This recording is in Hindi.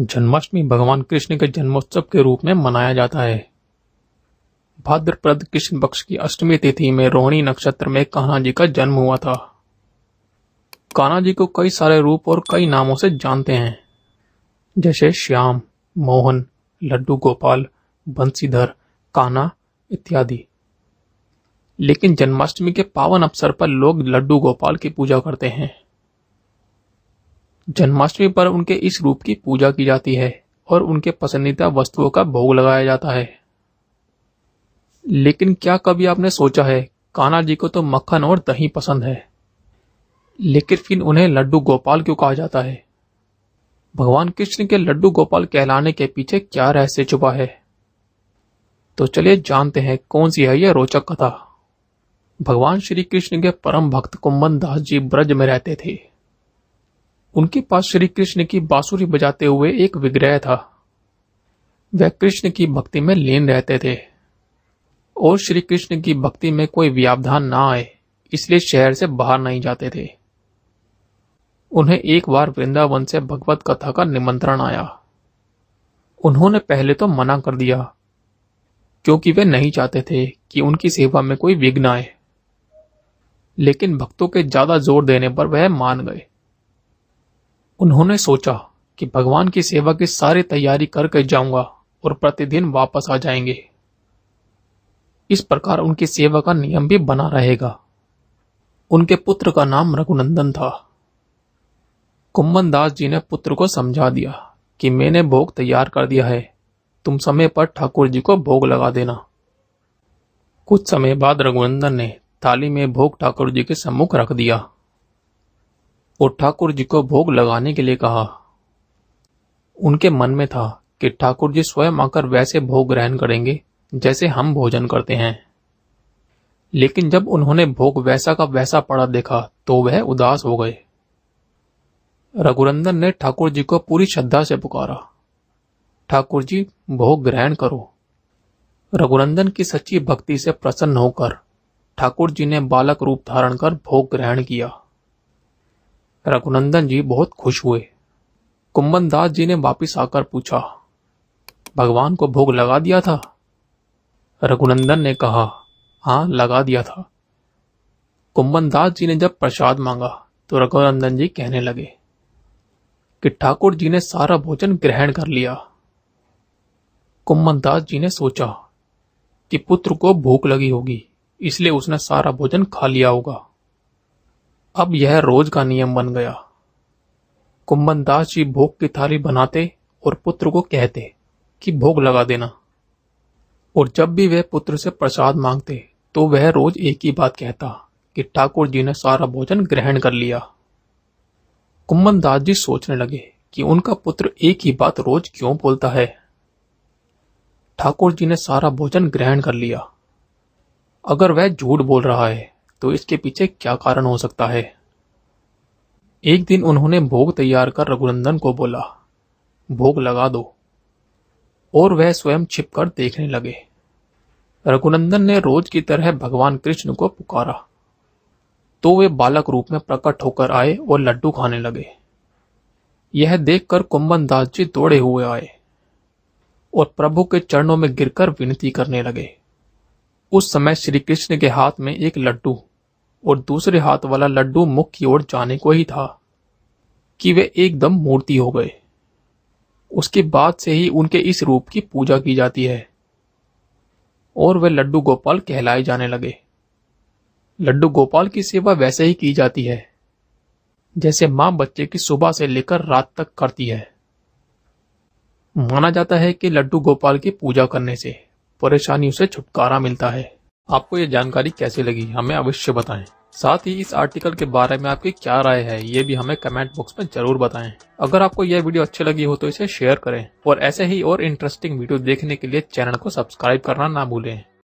जन्माष्टमी भगवान कृष्ण के जन्मोत्सव के रूप में मनाया जाता है भाद्रप्रद कृष्ण पक्ष की अष्टमी तिथि में रोहिणी नक्षत्र में कान्हा जी का जन्म हुआ था कान्हा जी को कई सारे रूप और कई नामों से जानते हैं जैसे श्याम मोहन लड्डू गोपाल बंसीधर काना इत्यादि लेकिन जन्माष्टमी के पावन अवसर पर लोग लड्डू गोपाल की पूजा करते हैं जन्माष्टमी पर उनके इस रूप की पूजा की जाती है और उनके पसंदीदा वस्तुओं का भोग लगाया जाता है लेकिन क्या कभी आपने सोचा है कान्हा जी को तो मक्खन और दही पसंद है लेकिन फिर उन्हें लड्डू गोपाल क्यों कहा जाता है भगवान कृष्ण के लड्डू गोपाल कहलाने के पीछे क्या रहस्य छुपा है तो चलिए जानते हैं कौन सी है यह रोचक कथा भगवान श्री कृष्ण के परम भक्त कुंभन दास जी ब्रज में रहते थे उनके पास श्री कृष्ण की बांसुरी बजाते हुए एक विग्रह था वह कृष्ण की भक्ति में लीन रहते थे और श्री कृष्ण की भक्ति में कोई व्यावधान ना आए इसलिए शहर से बाहर नहीं जाते थे उन्हें एक बार वृंदावन से भगवत कथा का निमंत्रण आया उन्होंने पहले तो मना कर दिया क्योंकि वे नहीं चाहते थे कि उनकी सेवा में कोई विघ्न आए लेकिन भक्तों के ज्यादा जोर देने पर वह मान गए उन्होंने सोचा कि भगवान की सेवा की सारी तैयारी करके जाऊंगा और प्रतिदिन वापस आ जाएंगे इस प्रकार उनकी सेवा का नियम भी बना रहेगा उनके पुत्र का नाम रघुनंदन था कुम्बन दास जी ने पुत्र को समझा दिया कि मैंने भोग तैयार कर दिया है तुम समय पर ठाकुर जी को भोग लगा देना कुछ समय बाद रघुनंदन ने थाली में भोग ठाकुर जी के सम्मुख रख दिया और ठाकुर जी को भोग लगाने के लिए कहा उनके मन में था कि ठाकुर जी स्वयं आकर वैसे भोग ग्रहण करेंगे जैसे हम भोजन करते हैं लेकिन जब उन्होंने भोग वैसा का वैसा पड़ा देखा तो वह उदास हो गए रघुनंदन ने ठाकुर जी को पूरी श्रद्धा से पुकारा ठाकुर जी भोग ग्रहण करो रघुनंदन की सच्ची भक्ति से प्रसन्न होकर ठाकुर जी ने बालक रूप धारण कर भोग ग्रहण किया रघुनंदन जी बहुत खुश हुए कुंबन दास जी ने वापिस आकर पूछा भगवान को भोग लगा दिया था रघुनंदन ने कहा हाँ लगा दिया था कुंबन दास जी ने जब प्रसाद मांगा तो रघुनंदन जी कहने लगे कि ठाकुर जी ने सारा भोजन ग्रहण कर लिया कुंबन दास जी ने सोचा कि पुत्र को भूख लगी होगी इसलिए उसने सारा भोजन खा लिया होगा अब यह रोज का नियम बन गया कुंभनदास जी भोग की थाली बनाते और पुत्र को कहते कि भोग लगा देना और जब भी वह पुत्र से प्रसाद मांगते तो वह रोज एक ही बात कहता कि ठाकुर जी ने सारा भोजन ग्रहण कर लिया कुंभन दास जी सोचने लगे कि उनका पुत्र एक ही बात रोज क्यों बोलता है ठाकुर जी ने सारा भोजन ग्रहण कर लिया अगर वह झूठ बोल रहा है तो इसके पीछे क्या कारण हो सकता है एक दिन उन्होंने भोग तैयार कर रघुनंदन को बोला भोग लगा दो और वह स्वयं छिपकर देखने लगे रघुनंदन ने रोज की तरह भगवान कृष्ण को पुकारा तो वे बालक रूप में प्रकट होकर आए और लड्डू खाने लगे यह देखकर कुंभन दास जी दौड़े हुए आए और प्रभु के चरणों में गिरकर विनती करने लगे उस समय श्री कृष्ण के हाथ में एक लड्डू और दूसरे हाथ वाला लड्डू मुख की ओर जाने को ही था कि वे एकदम मूर्ति हो गए उसके बाद से ही उनके इस रूप की पूजा की जाती है और वे लड्डू गोपाल कहलाए जाने लगे लड्डू गोपाल की सेवा वैसे ही की जाती है जैसे मां बच्चे की सुबह से लेकर रात तक करती है माना जाता है कि लड्डू गोपाल की पूजा करने से परेशानियों से छुटकारा मिलता है आपको ये जानकारी कैसी लगी हमें अवश्य बताएं साथ ही इस आर्टिकल के बारे में आपकी क्या राय है ये भी हमें कमेंट बॉक्स में जरूर बताएं अगर आपको यह वीडियो अच्छी लगी हो तो इसे शेयर करें और ऐसे ही और इंटरेस्टिंग वीडियो देखने के लिए चैनल को सब्सक्राइब करना ना भूलें